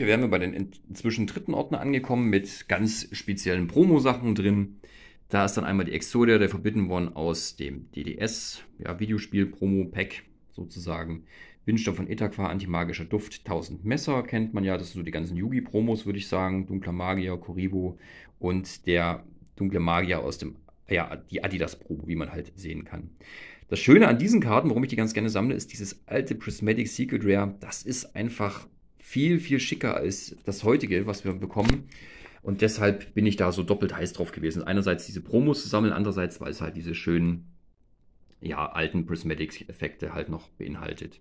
hier wären wir bei den inzwischen dritten Ordner angekommen mit ganz speziellen Promo-Sachen drin. Da ist dann einmal die Exodia der Forbidden One aus dem DDS, ja, Videospiel-Promo-Pack sozusagen. Windstoff von Etaqua, antimagischer Duft, 1000 Messer kennt man ja. Das sind so die ganzen Yugi-Promos, würde ich sagen. Dunkler Magier, Kuribo und der dunkle Magier aus dem, ja, die Adidas-Promo, wie man halt sehen kann. Das Schöne an diesen Karten, warum ich die ganz gerne sammle, ist dieses alte Prismatic Secret Rare. Das ist einfach viel, viel schicker als das heutige, was wir bekommen. Und deshalb bin ich da so doppelt heiß drauf gewesen. Einerseits diese Promos zu sammeln, andererseits, weil es halt diese schönen, ja, alten prismatic effekte halt noch beinhaltet.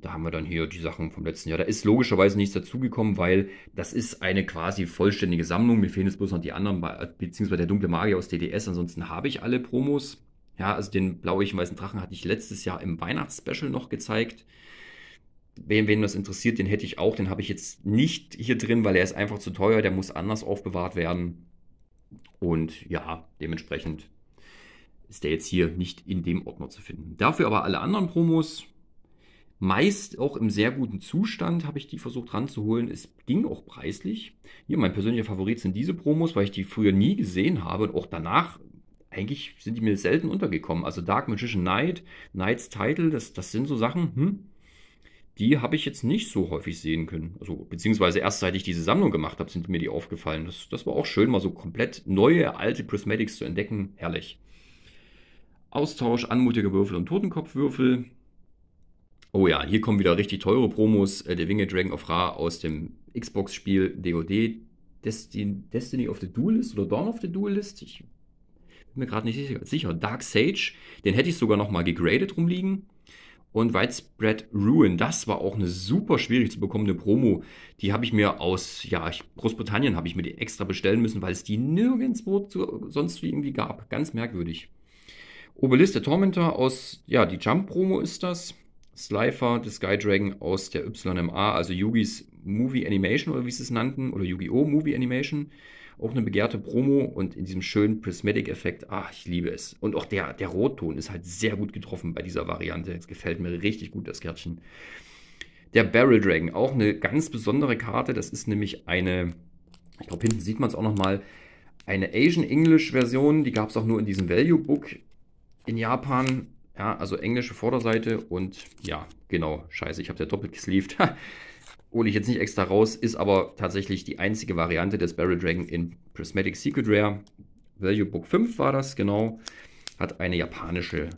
Da haben wir dann hier die Sachen vom letzten Jahr. Da ist logischerweise nichts dazugekommen, weil das ist eine quasi vollständige Sammlung. Mir fehlen jetzt bloß noch die anderen, beziehungsweise der dunkle Magier aus DDS. Ansonsten habe ich alle Promos. Ja, also den blau-weißen Drachen hatte ich letztes Jahr im Weihnachtsspecial noch gezeigt wen, wen das interessiert, den hätte ich auch. Den habe ich jetzt nicht hier drin, weil er ist einfach zu teuer. Der muss anders aufbewahrt werden. Und ja, dementsprechend ist der jetzt hier nicht in dem Ordner zu finden. Dafür aber alle anderen Promos, meist auch im sehr guten Zustand, habe ich die versucht ranzuholen. Es ging auch preislich. Hier, mein persönlicher Favorit sind diese Promos, weil ich die früher nie gesehen habe und auch danach. Eigentlich sind die mir selten untergekommen. Also Dark Magician Knight, Knight's Title, das, das sind so Sachen, hm, die habe ich jetzt nicht so häufig sehen können. Also, beziehungsweise erst seit ich diese Sammlung gemacht habe, sind mir die aufgefallen. Das, das war auch schön, mal so komplett neue, alte Prismatics zu entdecken. Herrlich. Austausch, anmutige Würfel und Totenkopfwürfel. Oh ja, hier kommen wieder richtig teure Promos. Äh, der Winged Dragon of Ra aus dem Xbox-Spiel DOD Destiny, of the Duelist oder Dawn of the Duelist. Ich bin mir gerade nicht sicher. Dark Sage, den hätte ich sogar nochmal gegradet rumliegen und Widespread Ruin. Das war auch eine super schwierig zu bekommende Promo. Die habe ich mir aus ja, Großbritannien habe ich mir die extra bestellen müssen, weil es die nirgendwo zu, sonst irgendwie gab. Ganz merkwürdig. Obelisk der Tormentor aus ja, die Jump Promo ist das. Slifer des Sky Dragon aus der YMA, also Yugis Movie Animation oder wie sie es nannten oder Yu-Gi-Oh! Movie Animation. Auch eine begehrte Promo und in diesem schönen Prismatic-Effekt. Ach, ich liebe es. Und auch der, der Rotton ist halt sehr gut getroffen bei dieser Variante. Es gefällt mir richtig gut, das Kärtchen. Der Barrel Dragon, auch eine ganz besondere Karte. Das ist nämlich eine, ich glaube, hinten sieht man es auch nochmal, eine Asian English Version. Die gab es auch nur in diesem Value Book in Japan. Ja, also englische Vorderseite und ja, genau, scheiße, ich habe der doppelt gesleeved. hole ich jetzt nicht extra raus, ist aber tatsächlich die einzige Variante des Barrel Dragon in Prismatic Secret Rare. Value Book 5 war das, genau. Hat eine japanische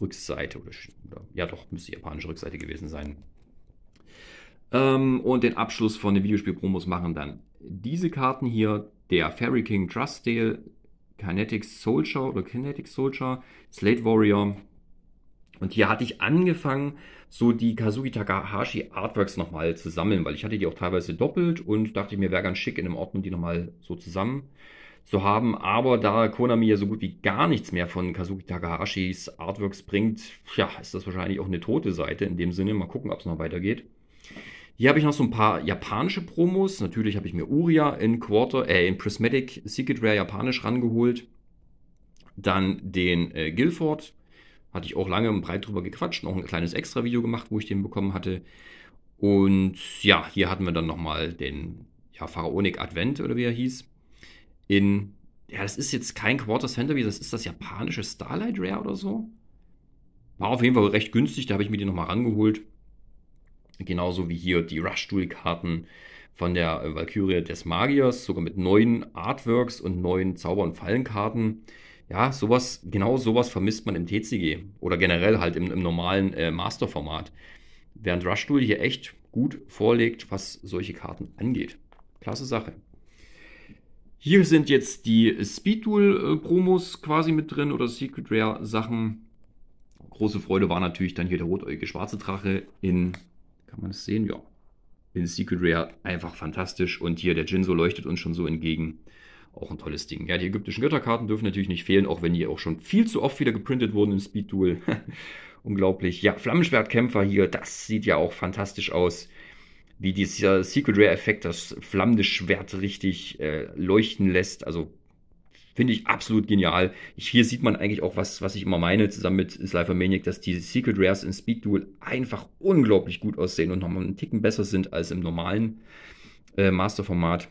Rückseite oder, oder ja doch, müsste japanische Rückseite gewesen sein. Ähm, und den Abschluss von den Videospiel-Promos machen dann diese Karten hier, der Fairy King Trustdale, Kinetic Soldier oder Kinetic Soldier, Slate Warrior, und hier hatte ich angefangen, so die Kazuki Takahashi Artworks nochmal zu sammeln, weil ich hatte die auch teilweise doppelt und dachte mir, wäre ganz schick in einem Ordnung, die nochmal so zusammen zu haben. Aber da Konami ja so gut wie gar nichts mehr von Kazuki Takahashis Artworks bringt, ja, ist das wahrscheinlich auch eine tote Seite in dem Sinne. Mal gucken, ob es noch weitergeht. Hier habe ich noch so ein paar japanische Promos. Natürlich habe ich mir Uria in Quarter, äh, in Prismatic Secret Rare japanisch rangeholt. Dann den äh, Guilford hatte ich auch lange und breit drüber gequatscht, noch ein kleines extra Video gemacht, wo ich den bekommen hatte. Und ja, hier hatten wir dann nochmal den ja, Pharaonic Advent oder wie er hieß. In, ja, das ist jetzt kein Quarter Center, wie das ist das japanische Starlight Rare oder so. War auf jeden Fall recht günstig, da habe ich mir den nochmal rangeholt. Genauso wie hier die Rush-Duel-Karten von der äh, Valkyrie des Magiers, sogar mit neuen Artworks und neuen Zauber- und Fallenkarten. Ja, sowas, genau sowas vermisst man im TCG oder generell halt im, im normalen äh, Masterformat. Während Rushduel hier echt gut vorlegt, was solche Karten angeht. Klasse Sache. Hier sind jetzt die speed duel äh, promos quasi mit drin oder Secret Rare-Sachen. Große Freude war natürlich dann hier der rotäugige schwarze Drache in, kann man das sehen? Ja. In Secret Rare einfach fantastisch und hier der Jinso leuchtet uns schon so entgegen. Auch ein tolles Ding. Ja, die ägyptischen Götterkarten dürfen natürlich nicht fehlen, auch wenn die auch schon viel zu oft wieder geprintet wurden im Speed Duel. Unglaublich. Ja, Flammenschwertkämpfer hier, das sieht ja auch fantastisch aus. Wie dieser Secret Rare Effekt das flammende Schwert richtig äh, leuchten lässt. Also finde ich absolut genial. Ich, hier sieht man eigentlich auch was, was ich immer meine, zusammen mit Slifer Maniac, dass diese Secret Rares in Speed Duel einfach unglaublich gut aussehen und nochmal einen Ticken besser sind als im normalen äh, Format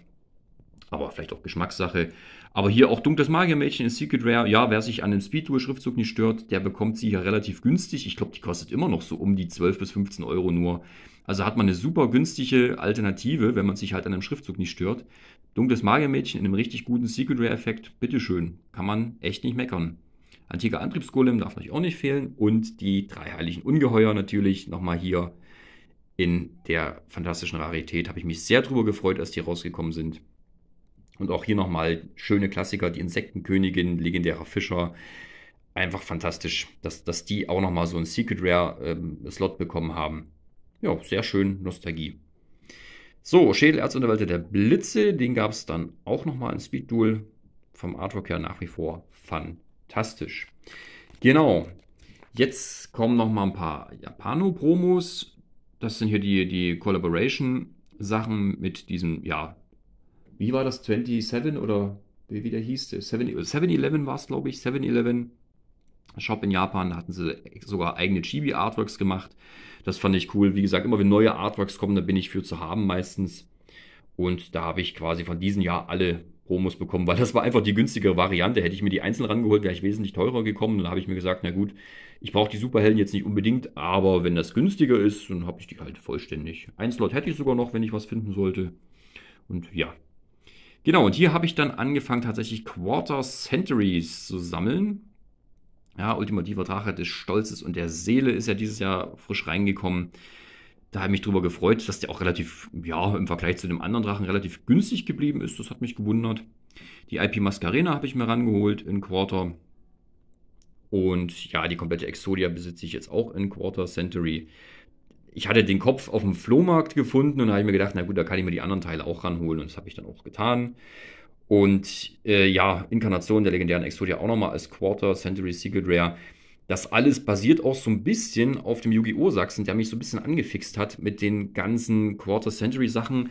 aber vielleicht auch Geschmackssache. Aber hier auch Dunkles Magiermädchen in Secret Rare. Ja, wer sich an dem Speedtool-Schriftzug nicht stört, der bekommt sie hier relativ günstig. Ich glaube, die kostet immer noch so um die 12 bis 15 Euro nur. Also hat man eine super günstige Alternative, wenn man sich halt an einem Schriftzug nicht stört. Dunkles Magiermädchen in einem richtig guten Secret Rare-Effekt. Bitteschön. Kann man echt nicht meckern. Antiker Antriebsgolem darf natürlich auch nicht fehlen. Und die drei heiligen Ungeheuer natürlich nochmal hier in der fantastischen Rarität. Habe ich mich sehr drüber gefreut, als die rausgekommen sind. Und auch hier nochmal schöne Klassiker, die Insektenkönigin, legendärer Fischer. Einfach fantastisch, dass, dass die auch nochmal so ein Secret Rare-Slot ähm, bekommen haben. Ja, sehr schön, Nostalgie. So, Schädel, Erz und der Welt der Blitze, den gab es dann auch nochmal in Speed Duel. Vom Artwork her nach wie vor fantastisch. Genau, jetzt kommen nochmal ein paar Japano-Promos. Das sind hier die, die Collaboration-Sachen mit diesem, ja, wie war das, 27 oder wie, wie der hieß, 7-Eleven war es, glaube ich, 7-Eleven Shop in Japan, da hatten sie sogar eigene Chibi-Artworks gemacht. Das fand ich cool. Wie gesagt, immer wenn neue Artworks kommen, da bin ich für zu haben meistens. Und da habe ich quasi von diesem Jahr alle Promos bekommen, weil das war einfach die günstigere Variante. Hätte ich mir die einzeln rangeholt, wäre ich wesentlich teurer gekommen. Dann habe ich mir gesagt, na gut, ich brauche die Superhelden jetzt nicht unbedingt, aber wenn das günstiger ist, dann habe ich die halt vollständig. Ein Slot hätte ich sogar noch, wenn ich was finden sollte. Und ja, Genau, und hier habe ich dann angefangen, tatsächlich Quarter Centuries zu sammeln. Ja, ultimativer Drache des Stolzes und der Seele ist ja dieses Jahr frisch reingekommen. Da habe ich mich drüber gefreut, dass der auch relativ, ja, im Vergleich zu dem anderen Drachen relativ günstig geblieben ist. Das hat mich gewundert. Die IP Mascarena habe ich mir rangeholt in Quarter. Und ja, die komplette Exodia besitze ich jetzt auch in Quarter Century ich hatte den Kopf auf dem Flohmarkt gefunden und da habe ich mir gedacht, na gut, da kann ich mir die anderen Teile auch ranholen und das habe ich dann auch getan. Und äh, ja, Inkarnation der legendären Exodia auch nochmal als Quarter, Century Secret Rare. Das alles basiert auch so ein bisschen auf dem Yu-Gi-Oh! Sachsen, der mich so ein bisschen angefixt hat mit den ganzen Quarter Century Sachen.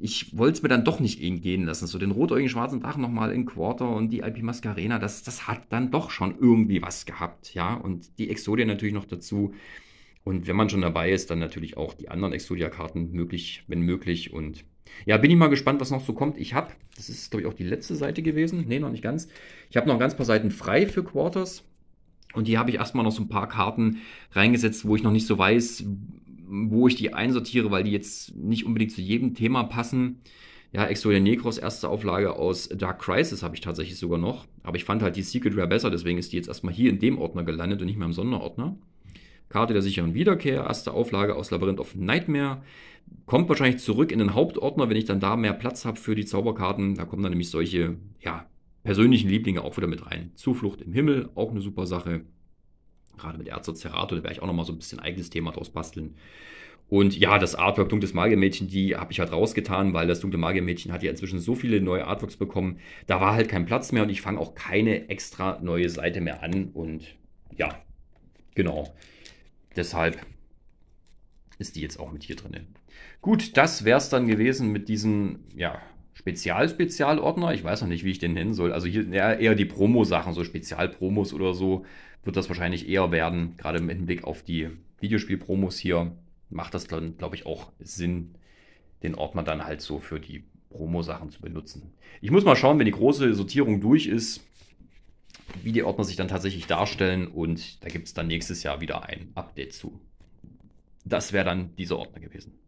Ich wollte es mir dann doch nicht gehen lassen. So den rotäugigen schwarzen Drachen nochmal in Quarter und die IP Mascarena, das, das hat dann doch schon irgendwie was gehabt, ja. Und die Exodia natürlich noch dazu. Und wenn man schon dabei ist, dann natürlich auch die anderen Exodia-Karten möglich, wenn möglich. Und ja, bin ich mal gespannt, was noch so kommt. Ich habe, das ist glaube ich auch die letzte Seite gewesen. Ne, noch nicht ganz. Ich habe noch ein ganz paar Seiten frei für Quarters. Und hier habe ich erstmal noch so ein paar Karten reingesetzt, wo ich noch nicht so weiß, wo ich die einsortiere, weil die jetzt nicht unbedingt zu jedem Thema passen. Ja, Exodia Necros erste Auflage aus Dark Crisis habe ich tatsächlich sogar noch. Aber ich fand halt die Secret Rare besser, deswegen ist die jetzt erstmal hier in dem Ordner gelandet und nicht mehr im Sonderordner. Karte der sicheren Wiederkehr, erste Auflage aus Labyrinth of Nightmare. Kommt wahrscheinlich zurück in den Hauptordner, wenn ich dann da mehr Platz habe für die Zauberkarten. Da kommen dann nämlich solche, ja, persönlichen Lieblinge auch wieder mit rein. Zuflucht im Himmel, auch eine super Sache. Gerade mit Erzer Cerato, da werde ich auch nochmal so ein bisschen eigenes Thema draus basteln. Und ja, das Artwork Dunkles Magiermädchen, die habe ich halt rausgetan, weil das Dunkle Magiermädchen hat ja inzwischen so viele neue Artworks bekommen. Da war halt kein Platz mehr und ich fange auch keine extra neue Seite mehr an. Und ja, genau. Deshalb ist die jetzt auch mit hier drin. Gut, das wäre es dann gewesen mit diesem ja, spezial ordner Ich weiß noch nicht, wie ich den nennen soll. Also hier eher die Promo-Sachen, so Spezial-Promos oder so, wird das wahrscheinlich eher werden. Gerade im Hinblick auf die Videospiel-Promos hier macht das dann, glaube ich, auch Sinn, den Ordner dann halt so für die Promo-Sachen zu benutzen. Ich muss mal schauen, wenn die große Sortierung durch ist, wie die Ordner sich dann tatsächlich darstellen und da gibt es dann nächstes Jahr wieder ein Update zu. Das wäre dann dieser Ordner gewesen.